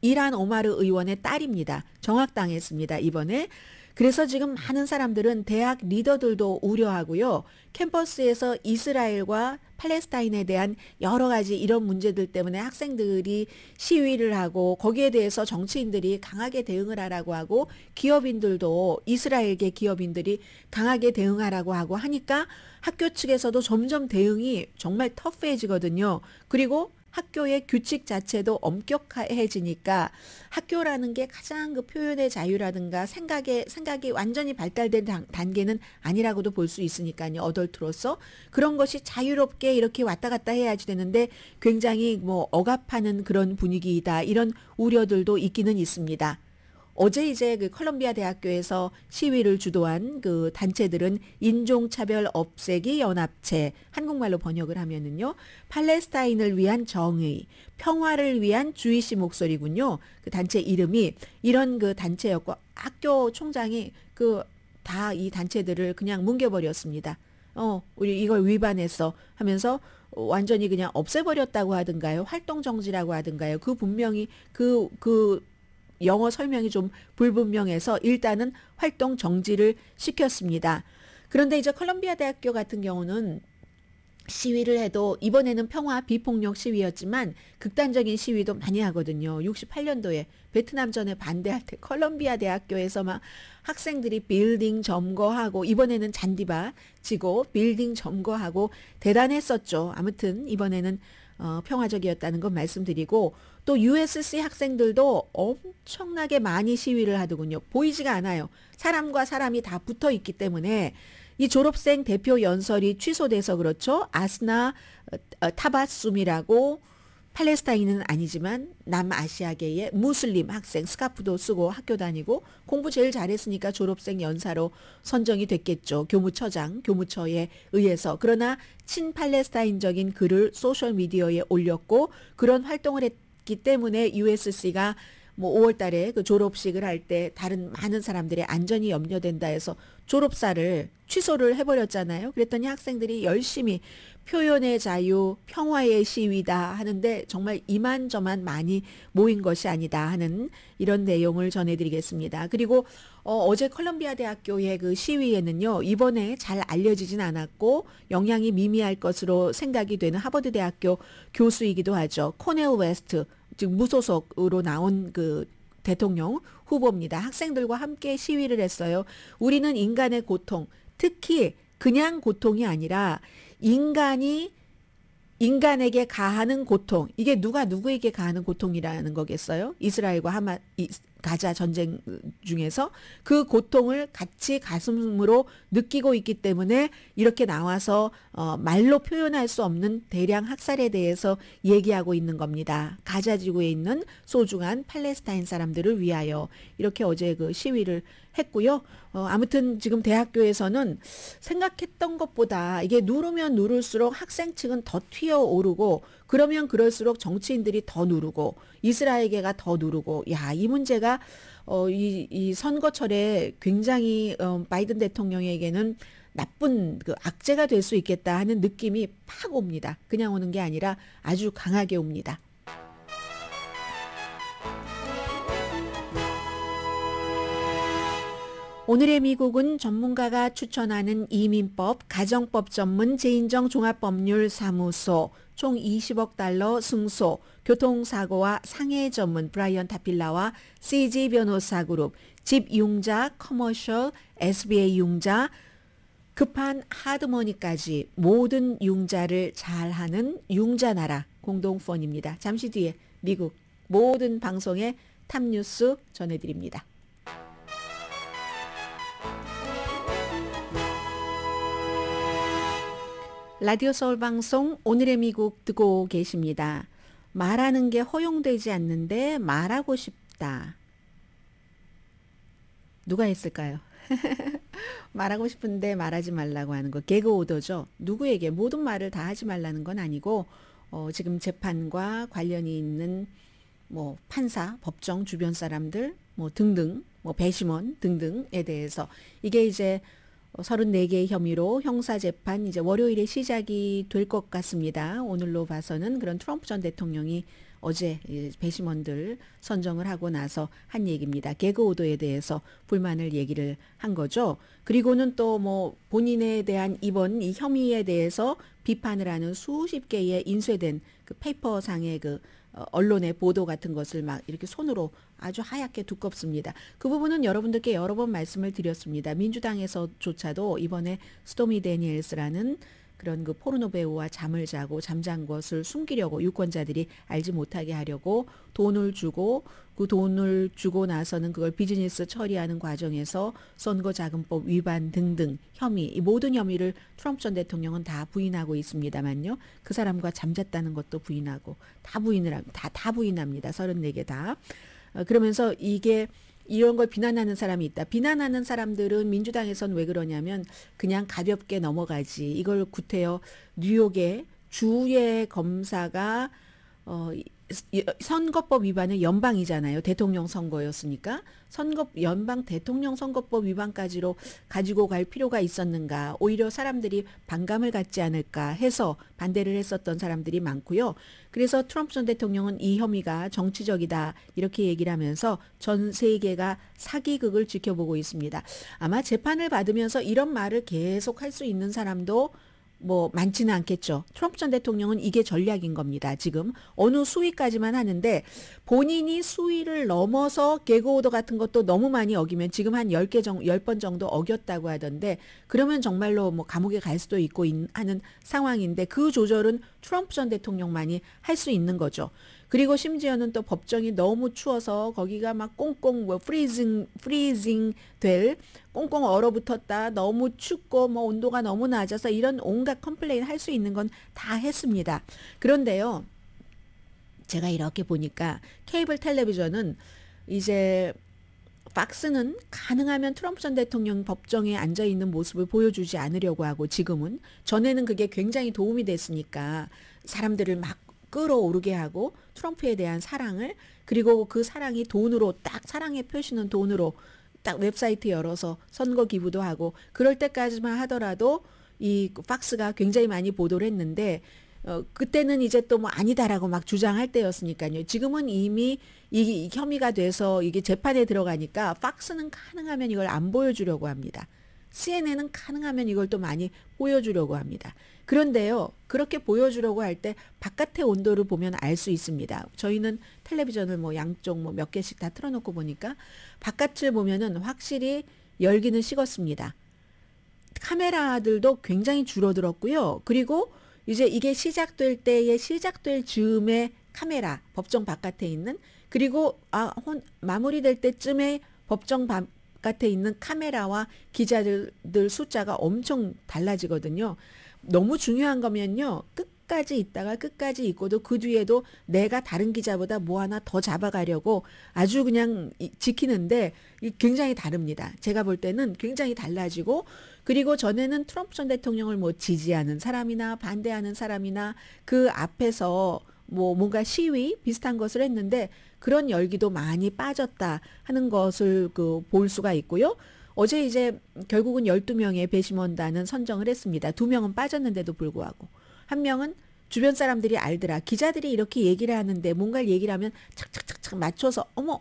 이란 오마르 의원의 딸입니다. 정확당했습니다. 이번에 그래서 지금 많은 사람들은 대학 리더들도 우려하고요. 캠퍼스에서 이스라엘과 팔레스타인에 대한 여러 가지 이런 문제들 때문에 학생들이 시위를 하고 거기에 대해서 정치인들이 강하게 대응을 하라고 하고 기업인들도 이스라엘계 기업인들이 강하게 대응하라고 하고 하니까 학교 측에서도 점점 대응이 정말 터프해지거든요. 그리고 학교의 규칙 자체도 엄격해지니까 학교라는 게 가장 그 표현의 자유라든가 생각의 생각이 완전히 발달된 단, 계는 아니라고도 볼 수 있으니까요. 어덜트로서 그런 것이 자유롭게 이렇게 왔다 갔다 해야지 되는데 굉장히 뭐 억압하는 그런 분위기이다. 이런 우려들도 있기는 있습니다. 어제 이제 그 컬럼비아 대학교에서 시위를 주도한 그 단체들은 인종차별 없애기 연합체 한국말로 번역을 하면은요 팔레스타인을 위한 정의 평화를 위한 주의시 목소리군요 그 단체 이름이 이런 그 단체였고 학교 총장이 그 다 이 단체들을 그냥 뭉겨버렸습니다어 우리 이걸 위반해서 하면서 완전히 그냥 없애버렸다고 하든가요 활동 정지라고 하든가요 그 분명히 그그 그, 그 영어 설명이 좀 불분명해서 일단은 활동 정지를 시켰습니다. 그런데 이제 컬럼비아 대학교 같은 경우는 시위를 해도 이번에는 평화 비폭력 시위였지만 극단적인 시위도 많이 하거든요. 68년도에 베트남 전에 반대할 때 컬럼비아 대학교에서 막 학생들이 빌딩 점거하고 이번에는 잔디밭 지고 빌딩 점거하고 대단했었죠. 아무튼 이번에는 어, 평화적이었다는 건 말씀드리고 또 USC 학생들도 엄청나게 많이 시위를 하더군요. 보이지가 않아요. 사람과 사람이 다 붙어 있기 때문에 이 졸업생 대표 연설이 취소돼서 그렇죠. 아스나 어, 타바숨이라고 팔레스타인은 아니지만 남아시아계의 무슬림 학생 스카프도 쓰고 학교 다니고 공부 제일 잘했으니까 졸업생 연사로 선정이 됐겠죠. 교무처장, 교무처에 의해서. 그러나 친팔레스타인적인 글을 소셜미디어에 올렸고 그런 활동을 했 작기 때문에 USC가 뭐 5월 달에 그 졸업식을 할 때 다른 많은 사람들의 안전이 염려된다 해서 졸업사를 취소를 해버렸잖아요. 그랬더니 학생들이 열심히 표현의 자유, 평화의 시위다 하는데 정말 이만저만 많이 모인 것이 아니다 하는 이런 내용을 전해드리겠습니다. 그리고 어, 어제 컬럼비아 대학교의 그 시위에는요, 이번에 잘 알려지진 않았고 영향이 미미할 것으로 생각이 되는 하버드 대학교 교수이기도 하죠. 코넬 웨스트 즉 무소속으로 나온 그 대통령 후보입니다. 학생들과 함께 시위를 했어요. 우리는 인간의 고통, 특히 그냥 고통이 아니라 인간이 인간에게 가하는 고통, 이게 누가 누구에게 가하는 고통이라는 거겠어요? 이스라엘과 하마, 가자 전쟁 중에서 그 고통을 같이 가슴으로 느끼고 있기 때문에 이렇게 나와서 어, 말로 표현할 수 없는 대량 학살에 대해서 얘기하고 있는 겁니다. 가자 지구에 있는 소중한 팔레스타인 사람들을 위하여 이렇게 어제 그 시위를 했고요. 어, 아무튼 지금 대학교에서는 생각했던 것보다 이게 누르면 누를수록 학생층은 더 튀어오르고 그러면 그럴수록 정치인들이 더 누르고 이스라엘계가 더 누르고 야 이 문제가 어, 이, 이 선거철에 굉장히 어, 바이든 대통령에게는 나쁜 그 악재가 될 수 있겠다 하는 느낌이 팍 옵니다. 그냥 오는 게 아니라 아주 강하게 옵니다. 오늘의 미국은 전문가가 추천하는 이민법, 가정법 전문 재인정 종합법률 사무소, 총 20억 달러 승소, 교통사고와 상해 전문 브라이언 타필라와 CG 변호사 그룹, 집 융자, 커머셜, SBA 융자, 급한 하드머니까지 모든 융자를 잘하는 융자나라 공동펀입니다. 잠시 뒤에 미국 모든 방송에 탑뉴스 전해드립니다. 라디오 서울 방송 오늘의 미국 듣고 계십니다. 말하는 게 허용되지 않는데 말하고 싶다. 누가 했을까요? 말하고 싶은데 말하지 말라고 하는 거 개그 오더죠. 누구에게 모든 말을 다 하지 말라는 건 아니고 어, 지금 재판과 관련이 있는 뭐 판사, 법정 주변 사람들 뭐 등등 뭐 배심원 등등에 대해서 이게 이제 삼십네 어, 개의 혐의로 형사재판 이제 월요일에 시작이 될 것 같습니다. 오늘로 봐서는 그런 트럼프 전 대통령이 어제 예, 배심원들 선정을 하고 나서 한 얘기입니다. 개그 오도에 대해서 불만을 얘기를 한 거죠. 그리고는 또 뭐 본인에 대한 이번 이 혐의에 대해서 비판을 하는 수십 개의 인쇄된 그 페이퍼상의 그 어, 언론의 보도 같은 것을 막 이렇게 손으로 아주 하얗게 두껍습니다. 그 부분은 여러분들께 여러 번 말씀을 드렸습니다. 민주당에서조차도 이번에 스토미 데니엘스라는 그런 그 포르노 배우와 잠을 자고 잠잔 것을 숨기려고 유권자들이 알지 못하게 하려고 돈을 주고 그 돈을 주고 나서는 그걸 비즈니스 처리하는 과정에서 선거자금법 위반 등등 혐의 이 모든 혐의를 트럼프 전 대통령은 다 부인하고 있습니다만요. 그 사람과 잠잤다는 것도 부인하고 다 부인을 다다 다 부인합니다. 34개 다. 어, 그러면서 이게 이런 걸 비난하는 사람이 있다. 비난하는 사람들은 민주당에선 왜 그러냐면 그냥 가볍게 넘어가지. 이걸 구태여 뉴욕의 주의 검사가 어, 선거법 위반은 연방이잖아요. 대통령 선거였으니까 선거 연방 대통령 선거법 위반까지로 가지고 갈 필요가 있었는가? 오히려 사람들이 반감을 갖지 않을까 해서 반대를 했었던 사람들이 많고요. 그래서 트럼프 전 대통령은 이 혐의가 정치적이다 이렇게 얘기를 하면서 전 세계가 사기극을 지켜보고 있습니다. 아마 재판을 받으면서 이런 말을 계속 할 수 있는 사람도 뭐 많지는 않겠죠. 트럼프 전 대통령은 이게 전략인 겁니다. 지금 어느 수위까지만 하는데 본인이 수위를 넘어서 개그오더 같은 것도 너무 많이 어기면 지금 한 10개 정 10번 정도 어겼다고 하던데 그러면 정말로 뭐 감옥에 갈 수도 있고 하는 상황인데 그 조절은 트럼프 전 대통령만이 할 수 있는 거죠. 그리고 심지어는 또 법정이 너무 추워서 거기가 막 꽁꽁 뭐 프리징 프리징 될 꽁꽁 얼어붙었다 너무 춥고 뭐 온도가 너무 낮아서 이런 온갖 컴플레인 할 수 있는 건 다 했습니다. 그런데요. 제가 이렇게 보니까 케이블 텔레비전은 이제 박스는 가능하면 트럼프 전 대통령 법정에 앉아 있는 모습을 보여주지 않으려고 하고 지금은 전에는 그게 굉장히 도움이 됐으니까 사람들을 막 끌어오르게 하고 트럼프에 대한 사랑을 그리고 그 사랑이 돈으로 딱 사랑의 표시는 돈으로 딱 웹사이트 열어서 선거 기부도 하고 그럴 때까지만 하더라도 이박스가 굉장히 많이 보도를 했는데 어, 그때는 이제 또 뭐 아니다라고 막 주장할 때였으니까요. 지금은 이미 이, 이 혐의가 돼서 이게 재판에 들어가니까 박스는 가능하면 이걸 안 보여주려고 합니다. CNN은 가능하면 이걸 또 많이 보여주려고 합니다. 그런데요, 그렇게 보여주려고 할 때 바깥의 온도를 보면 알 수 있습니다. 저희는 텔레비전을 뭐 양쪽 뭐 몇 개씩 다 틀어놓고 보니까 바깥을 보면은 확실히 열기는 식었습니다. 카메라들도 굉장히 줄어들었고요. 그리고 이제 이게 시작될 때에 시작될 즈음에 카메라 법정 바깥에 있는 그리고 아 혼, 마무리될 때쯤에 법정 바, 바깥에 있는 카메라와 기자들 숫자가 엄청 달라지거든요. 너무 중요한 거면요. 끝까지 있다가 끝까지 있고도 그 뒤에도 내가 다른 기자보다 뭐 하나 더 잡아가려고 아주 그냥 지키는데 굉장히 다릅니다. 제가 볼 때는 굉장히 달라지고 그리고 전에는 트럼프 전 대통령을 뭐 지지하는 사람이나 반대하는 사람이나 그 앞에서 뭐 뭔가 시위 비슷한 것을 했는데 그런 열기도 많이 빠졌다 하는 것을 그 볼 수가 있고요. 어제 이제 결국은 12명의 배심원단은 선정을 했습니다. 2명은 빠졌는데도 불구하고. 한 명은 주변 사람들이 알더라. 기자들이 이렇게 얘기를 하는데 뭔가를 얘기를 하면 착착착착 맞춰서 어머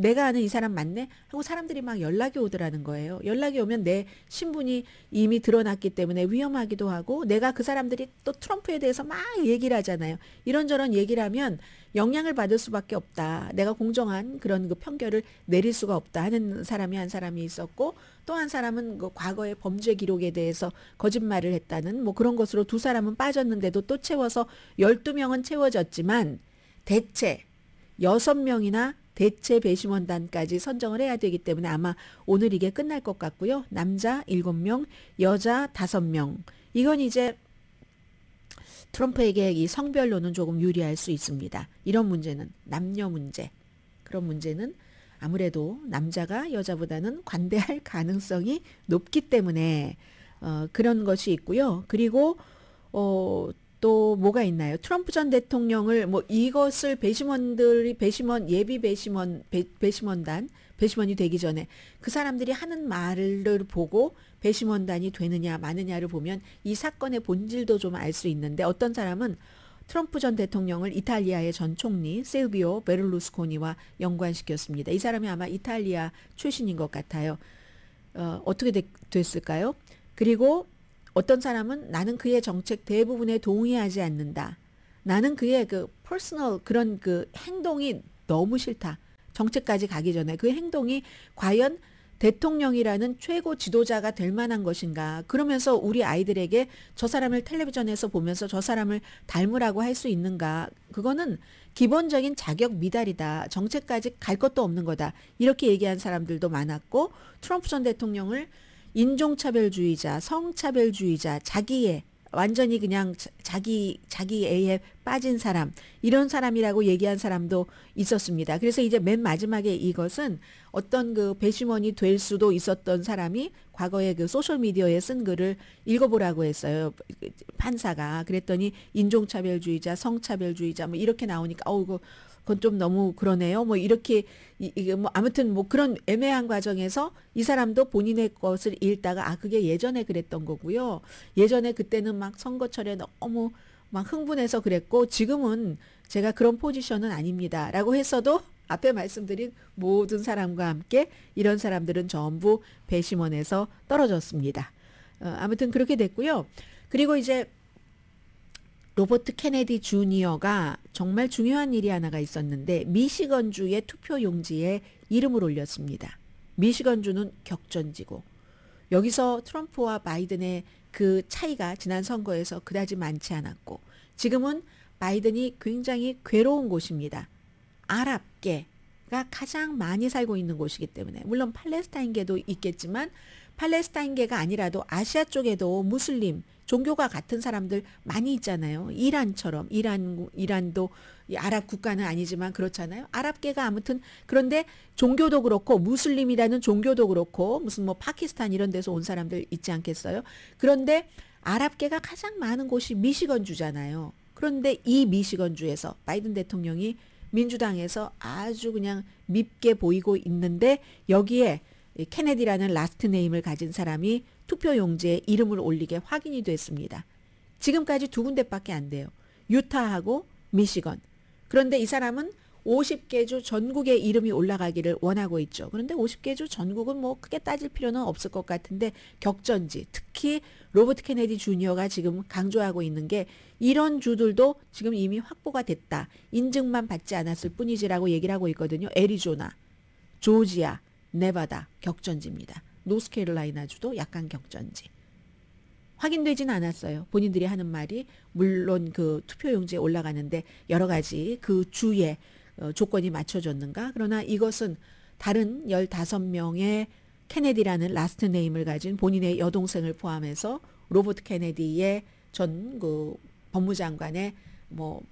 내가 아는 이 사람 맞네 하고 사람들이 막 연락이 오더라는 거예요. 연락이 오면 내 신분이 이미 드러났기 때문에 위험하기도 하고 내가 그 사람들이 또 트럼프에 대해서 막 얘기를 하잖아요. 이런저런 얘기를 하면 영향을 받을 수밖에 없다. 내가 공정한 그런 그 편결을 내릴 수가 없다 하는 사람이 한 사람이 있었고 또 한 사람은 그 과거의 범죄 기록에 대해서 거짓말을 했다는 뭐 그런 것으로 두 사람은 빠졌는데도 또 채워서 1 2 명은 채워졌지만 대체 6 명이나 대체 배심원단까지 선정을 해야 되기 때문에 아마 오늘 이게 끝날 것 같고요. 남자 7명, 여자 5명. 이건 이제 트럼프에게 이 성별로는 조금 유리할 수 있습니다. 이런 문제는 남녀 문제. 그런 문제는 아무래도 남자가 여자보다는 관대할 가능성이 높기 때문에 어, 그런 것이 있고요. 그리고 어, 또 뭐가 있나요? 트럼프 전 대통령을 뭐 이것을 배심원들이 배심원 예비 배심원 배, 배심원단 배심원이 되기 전에 그 사람들이 하는 말을 보고 배심원단이 되느냐 마느냐를 보면 이 사건의 본질도 좀 알 수 있는데 어떤 사람은 트럼프 전 대통령을 이탈리아의 전 총리 셀비오 베를루스코니와 연관시켰습니다. 이 사람이 아마 이탈리아 출신인 것 같아요. 어, 어떻게 되, 됐을까요? 그리고 어떤 사람은 나는 그의 정책 대부분에 동의하지 않는다. 나는 그의 그 퍼스널 그런 그 행동이 너무 싫다. 정책까지 가기 전에 그 행동이 과연 대통령이라는 최고 지도자가 될 만한 것인가. 그러면서 우리 아이들에게 저 사람을 텔레비전에서 보면서 저 사람을 닮으라고 할 수 있는가. 그거는 기본적인 자격 미달이다. 정책까지 갈 것도 없는 거다. 이렇게 얘기한 사람들도 많았고 트럼프 전 대통령을 인종차별주의자, 성차별주의자, 자기의 완전히 그냥 자기 자기 애에 빠진 사람 이런 사람이라고 얘기한 사람도 있었습니다. 그래서 이제 맨 마지막에 이것은 어떤 그 배심원이 될 수도 있었던 사람이 과거에 그 소셜 미디어에 쓴 글을 읽어보라고 했어요. 그 판사가 그랬더니 인종차별주의자, 성차별주의자 뭐 이렇게 나오니까 어우 그 그건 좀 너무 그러네요. 뭐 이렇게 이게 뭐 아무튼 뭐 그런 애매한 과정에서 이 사람도 본인의 것을 읽다가 아 그게 예전에 그랬던 거고요. 예전에 그때는 막 선거철에 너무 막 흥분해서 그랬고 지금은 제가 그런 포지션은 아닙니다라고 했어도 앞에 말씀드린 모든 사람과 함께 이런 사람들은 전부 배심원에서 떨어졌습니다. 어, 아무튼 그렇게 됐고요. 그리고 이제 로버트 케네디 주니어가 정말 중요한 일이 하나가 있었는데 미시건주의 투표 용지에 이름을 올렸습니다. 미시건주는 격전지고 여기서 트럼프와 바이든의 그 차이가 지난 선거에서 그다지 많지 않았고 지금은 바이든이 굉장히 괴로운 곳입니다. 아랍계가 가장 많이 살고 있는 곳이기 때문에 물론 팔레스타인계도 있겠지만 팔레스타인계가 아니라도 아시아 쪽에도 무슬림 종교가 같은 사람들 많이 있잖아요. 이란처럼 이란 이란도 아랍 국가는 아니지만 그렇잖아요. 아랍계가 아무튼 그런데 종교도 그렇고 무슬림이라는 종교도 그렇고 무슨 뭐 파키스탄 이런 데서 온 사람들 있지 않겠어요? 그런데 아랍계가 가장 많은 곳이 미시건주잖아요. 그런데 이 미시건주에서 바이든 대통령이 민주당에서 아주 그냥 밉게 보이고 있는데 여기에 케네디라는 라스트 네임을 가진 사람이 투표용지에 이름을 올리게 확인이 됐습니다. 지금까지 두 군데밖에 안 돼요. 유타하고 미시건. 그런데 이 사람은 50개 주 전국의 이름이 올라가기를 원하고 있죠. 그런데 50개 주 전국은 뭐 크게 따질 필요는 없을 것 같은데 격전지 특히 로버트 케네디 주니어가 지금 강조하고 있는 게 이런 주들도 지금 이미 확보가 됐다. 인증만 받지 않았을 뿐이지라고 얘기를 하고 있거든요. 애리조나, 조지아, 네바다 격전지입니다. 노스캐롤라이나주도 약간 경전지. 확인되진 않았어요. 본인들이 하는 말이 물론 그 투표용지에 올라가는데 여러 가지 그 주에 어, 조건이 맞춰졌는가? 그러나 이것은 다른 15명의 케네디라는 라스트 네임을 가진 본인의 여동생을 포함해서 로버트 케네디의 전 그 법무장관의 뭐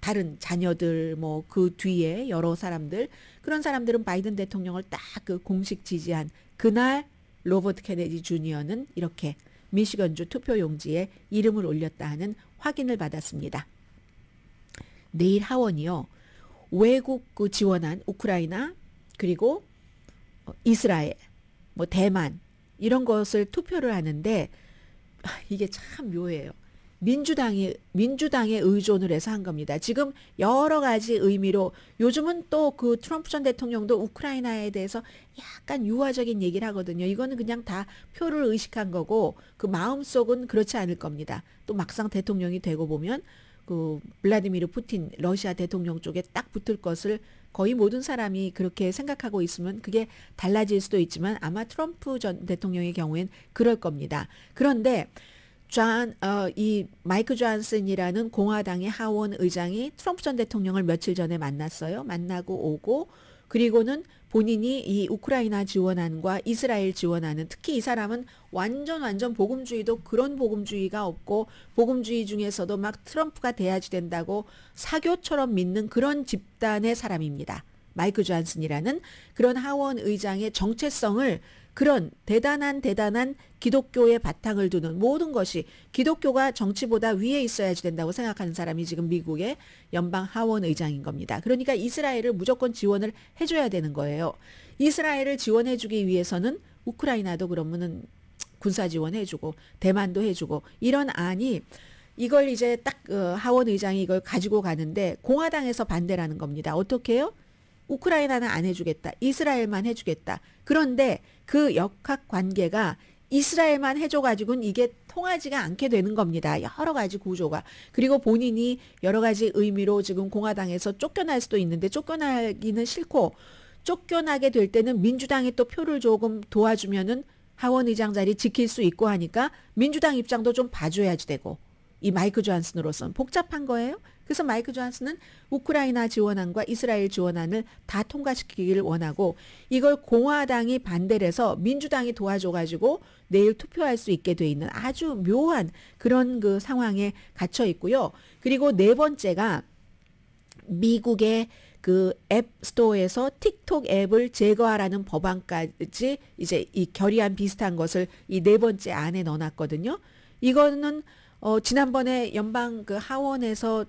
다른 자녀들 뭐 그 뒤에 여러 사람들 그런 사람들은 바이든 대통령을 딱 그 공식 지지한 그날 로버트 케네디 주니어는 이렇게 미시건주 투표 용지에 이름을 올렸다 하는 확인을 받았습니다. 내일 하원이요. 외국 그 지원한 우크라이나 그리고 이스라엘 뭐 대만 이런 것을 투표를 하는데 아, 이게 참 묘해요. 민주당이 민주당에 의존을 해서 한 겁니다. 지금 여러 가지 의미로 요즘은 또 그 트럼프 전 대통령도 우크라이나에 대해서 약간 유화적인 얘기를 하거든요. 이거는 그냥 다 표를 의식한 거고 그 마음속은 그렇지 않을 겁니다. 또 막상 대통령이 되고 보면 그 블라디미르 푸틴 러시아 대통령 쪽에 딱 붙을 것을 거의 모든 사람이 그렇게 생각하고 있으면 그게 달라질 수도 있지만 아마 트럼프 전 대통령의 경우엔 그럴 겁니다. 그런데 존, 어, 이 마이크 존슨이라는 공화당의 하원 의장이 트럼프 전 대통령을 며칠 전에 만났어요. 만나고 오고 그리고는 본인이 이 우크라이나 지원안과 이스라엘 지원안은 특히 이 사람은 완전 완전 복음주의도 그런 복음주의가 없고 복음주의 중에서도 막 트럼프가 돼야지 된다고 사교처럼 믿는 그런 집단의 사람입니다. 마이크 존슨이라는 그런 하원 의장의 정체성을 그런 대단한 대단한 기독교의 바탕을 두는 모든 것이 기독교가 정치보다 위에 있어야지 된다고 생각하는 사람이 지금 미국의 연방 하원 의장인 겁니다. 그러니까 이스라엘을 무조건 지원을 해줘야 되는 거예요. 이스라엘을 지원해주기 위해서는 우크라이나도 그러면은 군사 지원해주고 대만도 해주고 이런 안이 이걸 이제 딱 어, 하원 의장이 이걸 가지고 가는데 공화당에서 반대라는 겁니다. 어떻게요? 우크라이나는 안 해주겠다. 이스라엘만 해주겠다. 그런데 그 역학 관계가 이스라엘만 해줘가지고는 이게 통하지가 않게 되는 겁니다. 여러 가지 구조가. 그리고 본인이 여러 가지 의미로 지금 공화당에서 쫓겨날 수도 있는데 쫓겨나기는 싫고 쫓겨나게 될 때는 민주당이 또 표를 조금 도와주면은 하원의장 자리 지킬 수 있고 하니까 민주당 입장도 좀 봐줘야지 되고 이 마이크 조한슨으로서는 복잡한 거예요. 그래서 마이크 존슨은 우크라이나 지원안과 이스라엘 지원안을 다 통과시키기를 원하고 이걸 공화당이 반대를 해서 민주당이 도와줘가지고 내일 투표할 수 있게 돼 있는 아주 묘한 그런 그 상황에 갇혀 있고요. 그리고 네 번째가 미국의 그앱 스토어에서 틱톡 앱을 제거하라는 법안까지 이제 이 결의안 비슷한 것을 이 네 번째 안에 넣어놨거든요. 이거는 어 지난번에 연방 그 하원에서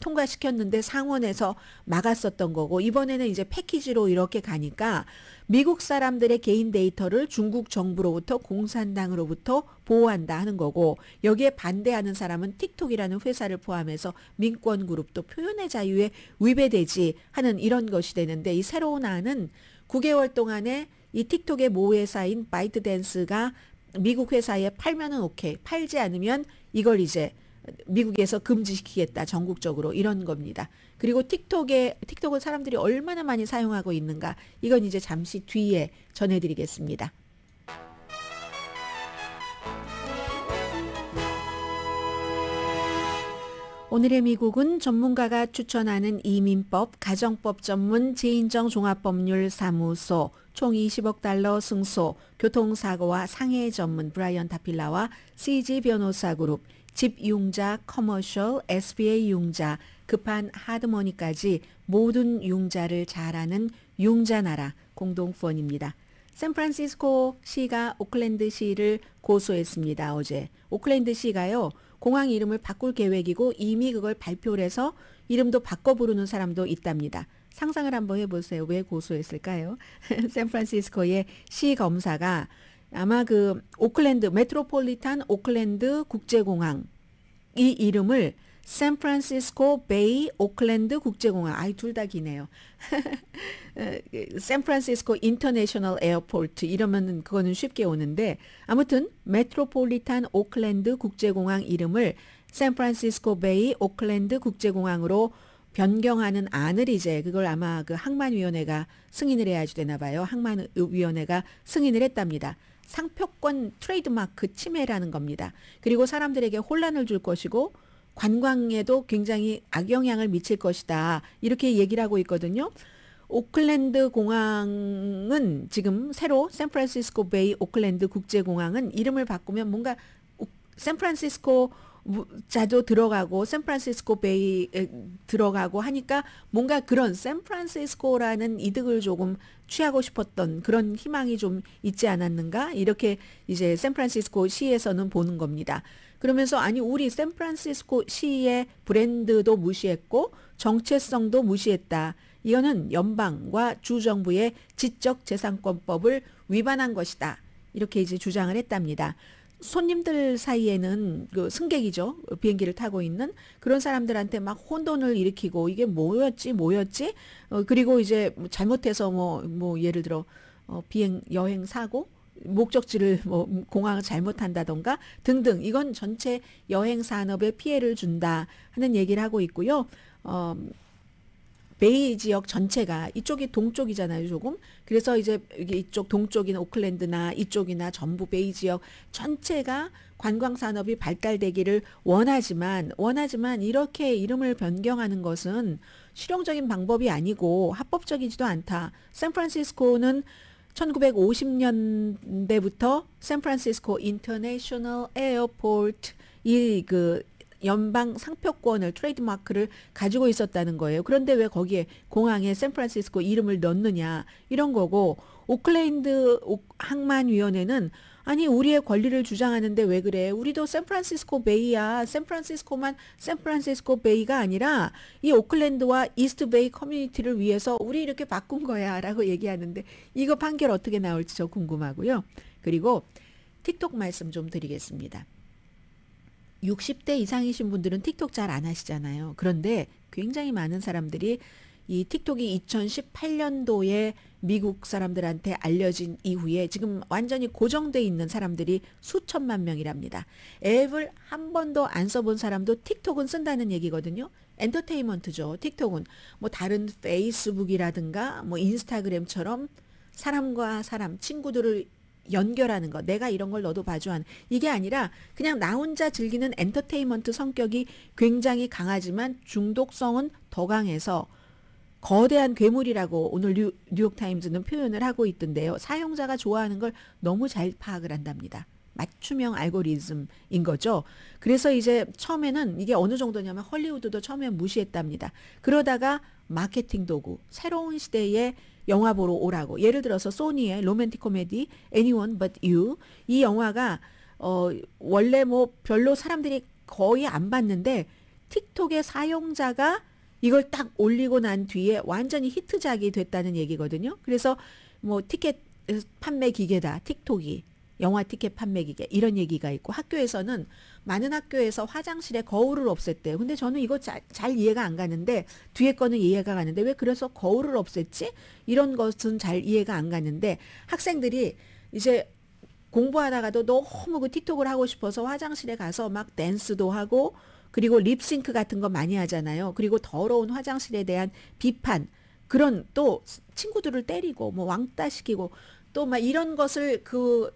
통과시켰는데 상원에서 막았었던 거고 이번에는 이제 패키지로 이렇게 가니까 미국 사람들의 개인 데이터를 중국 정부로부터 공산당으로부터 보호한다 하는 거고 여기에 반대하는 사람은 틱톡이라는 회사를 포함해서 민권 그룹도 표현의 자유에 위배되지 하는 이런 것이 되는데 이 새로운 안은 9개월 동안에 이 틱톡의 모 회사인 바이트댄스가 미국 회사에 팔면은 오케이 팔지 않으면 이걸 이제 미국에서 금지시키겠다 전국적으로 이런 겁니다. 그리고 틱톡에 틱톡을 사람들이 얼마나 많이 사용하고 있는가 이건 이제 잠시 뒤에 전해드리겠습니다. 오늘의 미국은 전문가가 추천하는 이민법, 가정법 전문 제인정 종합법률사무소, 총 20억 달러 승소, 교통사고와 상해 전문 브라이언 다필라와 CG 변호사 그룹, 집 융자, 커머셜, SBA 융자, 급한 하드머니까지 모든 융자를 잘하는 융자나라 공동펀입니다. 샌프란시스코 시가 오클랜드 시를 고소했습니다. 어제 오클랜드 시가요. 공항 이름을 바꿀 계획이고 이미 그걸 발표를 해서 이름도 바꿔 부르는 사람도 있답니다. 상상을 한번 해보세요. 왜 고소했을까요? 샌프란시스코의 시 검사가 아마 그 오클랜드 메트로폴리탄 오클랜드 국제공항 이 이름을 샌프란시스코 베이 오클랜드 국제공항 아이 둘 다 기네요. 샌프란시스코 인터내셔널 에어포트 이러면 그거는 쉽게 오는데 아무튼 메트로폴리탄 오클랜드 국제공항 이름을 샌프란시스코 베이 오클랜드 국제공항으로 변경하는 안을 이제 그걸 아마 그 항만위원회가 승인을 해야지 되나 봐요. 항만위원회가 승인을 했답니다. 상표권 트레이드마크 침해라는 겁니다. 그리고 사람들에게 혼란을 줄 것이고 관광에도 굉장히 악영향을 미칠 것이다. 이렇게 얘기를 하고 있거든요. 오클랜드 공항은 지금 새로 샌프란시스코 베이 오클랜드 국제공항은 이름을 바꾸면 뭔가 샌프란시스코 자주 들어가고 샌프란시스코 베이 에 들어가고 하니까 뭔가 그런 샌프란시스코라는 이득을 조금 취하고 싶었던 그런 희망이 좀 있지 않았는가 이렇게 이제 샌프란시스코 시에서는 보는 겁니다. 그러면서 아니 우리 샌프란시스코 시의 브랜드도 무시했고 정체성도 무시했다. 이거는 연방과 주 정부의 지적 재산권법을 위반한 것이다. 이렇게 이제 주장을 했답니다. 손님들 사이에는 그 승객이죠. 비행기를 타고 있는 그런 사람들한테 막 혼돈을 일으키고 이게 뭐였지 뭐였지 어, 그리고 이제 뭐 잘못해서 뭐뭐 뭐 예를 들어 어, 비행 여행 사고 목적지를 뭐 공항을 잘못한다던가 등등 이건 전체 여행 산업에 피해를 준다 하는 얘기를 하고 있고요. 어, 베이 지역 전체가 이쪽이 동쪽이잖아요, 조금. 그래서 이제 이쪽 동쪽이 오클랜드나 이쪽이나 전부 베이 지역 전체가 관광 산업이 발달되기를 원하지만 원하지만 이렇게 이름을 변경하는 것은 실용적인 방법이 아니고 합법적이지도 않다. 샌프란시스코는 1950년대부터 샌프란시스코 인터내셔널 에어포트 이그 연방 상표권을 트레이드 마크를 가지고 있었다는 거예요. 그런데 왜 거기에 공항에 샌프란시스코 이름을 넣느냐 이런 거고 오클랜드 항만위원회는 아니 우리의 권리를 주장하는데 왜 그래? 우리도 샌프란시스코 베이야. 샌프란시스코만 샌프란시스코 베이가 아니라 이 오클랜드와 이스트 베이 커뮤니티를 위해서 우리 이렇게 바꾼 거야라고 얘기하는데 이거 판결 어떻게 나올지 저 궁금하고요. 그리고 틱톡 말씀 좀 드리겠습니다. 60대 이상이신 분들은 틱톡 잘 안 하시잖아요. 그런데 굉장히 많은 사람들이 이 틱톡이 2018년도에 미국 사람들한테 알려진 이후에 지금 완전히 고정돼 있는 사람들이 수천만 명이랍니다. 앱을 한 번도 안 써본 사람도 틱톡은 쓴다는 얘기거든요. 엔터테인먼트죠. 틱톡은 뭐 다른 페이스북이라든가 뭐 인스타그램처럼 사람과 사람 친구들을 연결하는 것, 내가 이런 걸 너도 봐줘 하 이게 아니라 그냥 나 혼자 즐기는 엔터테인먼트 성격이 굉장히 강하지만 중독성은 더 강해서 거대한 괴물이라고 오늘 뉴, 뉴욕타임즈는 표현을 하고 있던데요. 사용자가 좋아하는 걸 너무 잘 파악을 한답니다. 맞춤형 알고리즘인 거죠. 그래서 이제 처음에는 이게 어느 정도냐면 헐리우드도 처음에 무시했답니다. 그러다가 마케팅 도구, 새로운 시대의 영화 보러 오라고. 예를 들어서 소니의 로맨틱 코미디 Anyone But You 이 영화가 어 원래 뭐 별로 사람들이 거의 안 봤는데 틱톡의 사용자가 이걸 딱 올리고 난 뒤에 완전히 히트작이 됐다는 얘기거든요. 그래서 뭐 티켓 판매 기계다 틱톡이 영화 티켓 판매 기계 이런 얘기가 있고 학교에서는 많은 학교에서 화장실에 거울을 없앴대요. 근데 저는 이거 자, 잘 이해가 안 가는데 뒤에 거는 이해가 가는데 왜 그래서 거울을 없앴지? 이런 것은 잘 이해가 안 가는데 학생들이 이제 공부하다가도 너무 그 틱톡을 하고 싶어서 화장실에 가서 막 댄스도 하고 그리고 립싱크 같은 거 많이 하잖아요. 그리고 더러운 화장실에 대한 비판 그런 또 친구들을 때리고 뭐 왕따 시키고 또 막 이런 것을 그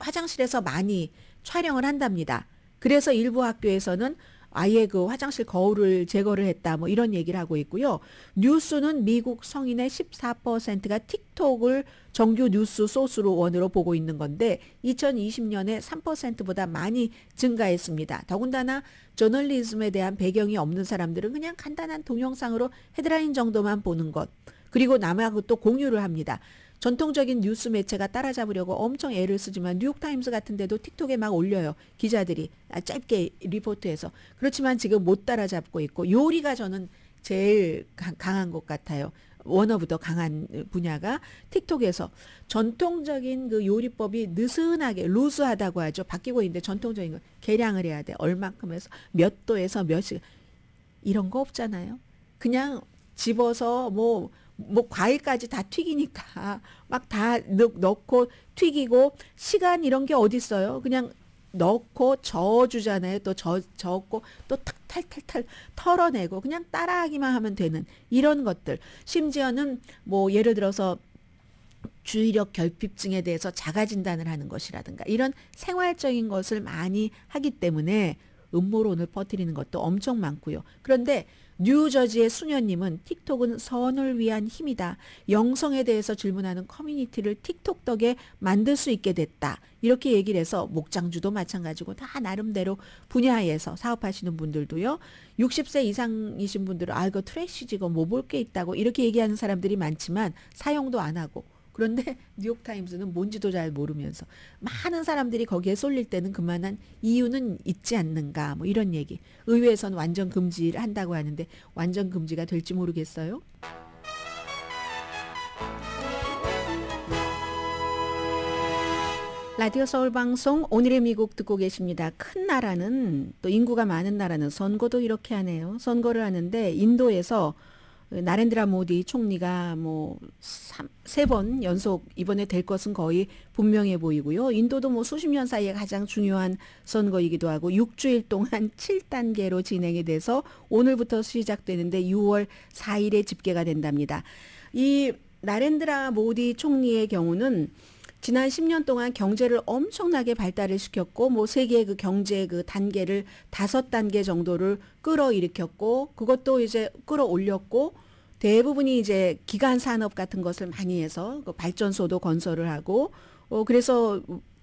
화장실에서 많이 촬영을 한답니다. 그래서 일부 학교에서는 아예 그 화장실 거울을 제거를 했다 뭐 이런 얘기를 하고 있고요. 뉴스는 미국 성인의 14%가 틱톡을 정규 뉴스 소스로 원으로 보고 있는 건데 2020년에 3%보다 많이 증가했습니다. 더군다나 저널리즘에 대한 배경이 없는 사람들은 그냥 간단한 동영상으로 헤드라인 정도만 보는 것 그리고 남하고 또 공유를 합니다. 전통적인 뉴스 매체가 따라잡으려고 엄청 애를 쓰지만 뉴욕타임스 같은 데도 틱톡에 막 올려요. 기자들이 아, 짧게 리포트해서. 그렇지만 지금 못 따라잡고 있고 요리가 저는 제일 강한 것 같아요. 원어부터 강한 분야가 틱톡에서 전통적인 그 요리법이 느슨하게 루스하다고 하죠. 바뀌고 있는데 전통적인 건 계량을 해야 돼. 얼만큼 해서 몇 도에서 몇 시간. 이런 거 없잖아요. 그냥 집어서 뭐뭐 과일까지 다 튀기니까 막 다 넣고 튀기고 시간 이런 게 어디 있어요? 그냥 넣고 저어주잖아요. 또 저, 저고또 탈탈탈 털어내고 그냥 따라하기만 하면 되는 이런 것들. 심지어는 뭐 예를 들어서 주의력 결핍증에 대해서 자가 진단을 하는 것이라든가 이런 생활적인 것을 많이 하기 때문에 음모론을 퍼뜨리는 것도 엄청 많고요. 그런데 뉴저지의 수녀님은 틱톡은 선을 위한 힘이다. 영성에 대해서 질문하는 커뮤니티를 틱톡 덕에 만들 수 있게 됐다. 이렇게 얘기를 해서 목장주도 마찬가지고 다 나름대로 분야에서 사업하시는 분들도요. 60세 이상이신 분들은 아 이거 트래시지 이거 뭐 볼 게 있다고 이렇게 얘기하는 사람들이 많지만 사용도 안 하고 그런데 뉴욕타임스는 뭔지도 잘 모르면서 많은 사람들이 거기에 쏠릴 때는 그만한 이유는 있지 않는가 뭐 이런 얘기. 의회에선 완전 금지를 한다고 하는데 완전 금지가 될지 모르겠어요. 라디오 서울 방송 오늘의 미국 듣고 계십니다. 큰 나라는 또 인구가 많은 나라는 선거도 이렇게 하네요. 선거를 하는데 인도에서 나렌드라 모디 총리가 뭐 세 번 연속 이번에 될 것은 거의 분명해 보이고요. 인도도 뭐 수십 년 사이에 가장 중요한 선거이기도 하고 6주일 동안 7단계로 진행이 돼서 오늘부터 시작되는데 6월 4일에 집계가 된답니다. 이 나렌드라 모디 총리의 경우는 지난 10년 동안 경제를 엄청나게 발달을 시켰고 뭐 세계의 그 경제 그 단계를 다섯 단계 정도를 끌어일으켰고 그것도 이제 끌어올렸고 대부분이 이제 기간 산업 같은 것을 많이 해서 그 발전소도 건설을 하고 어 그래서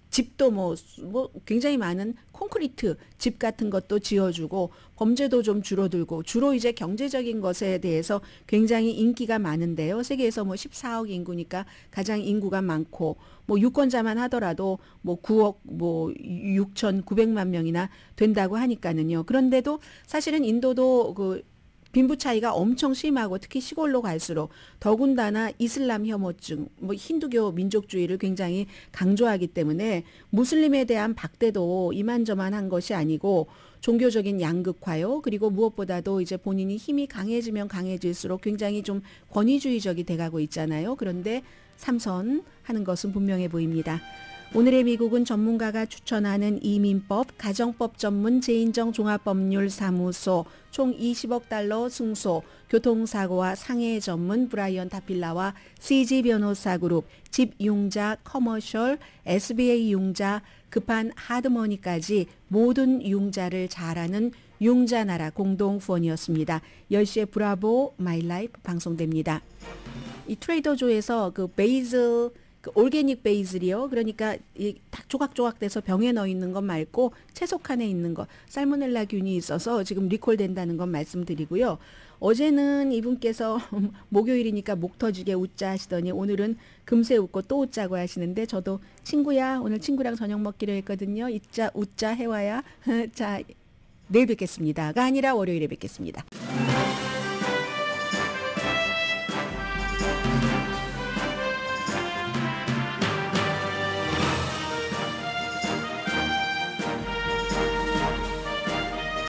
집도 뭐, 뭐 굉장히 많은 콘크리트 집 같은 것도 지어주고 범죄도 좀 줄어들고 주로 이제 경제적인 것에 대해서 굉장히 인기가 많은데요. 세계에서 뭐 14억 인구니까 가장 인구가 많고 뭐 유권자만 하더라도 뭐 9억 뭐 6,900만 명이나 된다고 하니까는요. 그런데도 사실은 인도도 그 빈부 차이가 엄청 심하고 특히 시골로 갈수록 더군다나 이슬람 혐오증, 뭐 힌두교 민족주의를 굉장히 강조하기 때문에 무슬림에 대한 박대도 이만저만한 것이 아니고 종교적인 양극화요. 그리고 무엇보다도 이제 본인이 힘이 강해지면 강해질수록 굉장히 좀 권위주의적이 돼가고 있잖아요. 그런데 삼선 하는 것은 분명해 보입니다. 오늘의 미국은 전문가가 추천하는 이민법, 가정법 전문 재인정 종합법률 사무소 총 20억 달러 승소, 교통사고와 상해 전문 브라이언 타필라와 CG 변호사 그룹, 집융자 커머셜, SBA 융자, 급한 하드머니까지 모든 융자를 잘하는 융자나라 공동 후원이었습니다. 10시에 브라보 마이 라이프 방송됩니다. 이 트레이더조에서 그 베이즐 그 올게닉 베이즐이요. 그러니까 이딱 조각조각 돼서 병에 넣어 있는 것 말고 채소 칸에 있는 것 살모넬라 균이 있어서 지금 리콜된다는 건 말씀드리고요. 어제는 이분께서 목요일이니까 목 터지게 웃자 하시더니 오늘은 금세 웃고 또 웃자고 하시는데 저도 친구야 오늘 친구랑 저녁 먹기로 했거든요. 잊자 웃자 해와야 자 내일 뵙겠습니다가 아니라 월요일에 뵙겠습니다.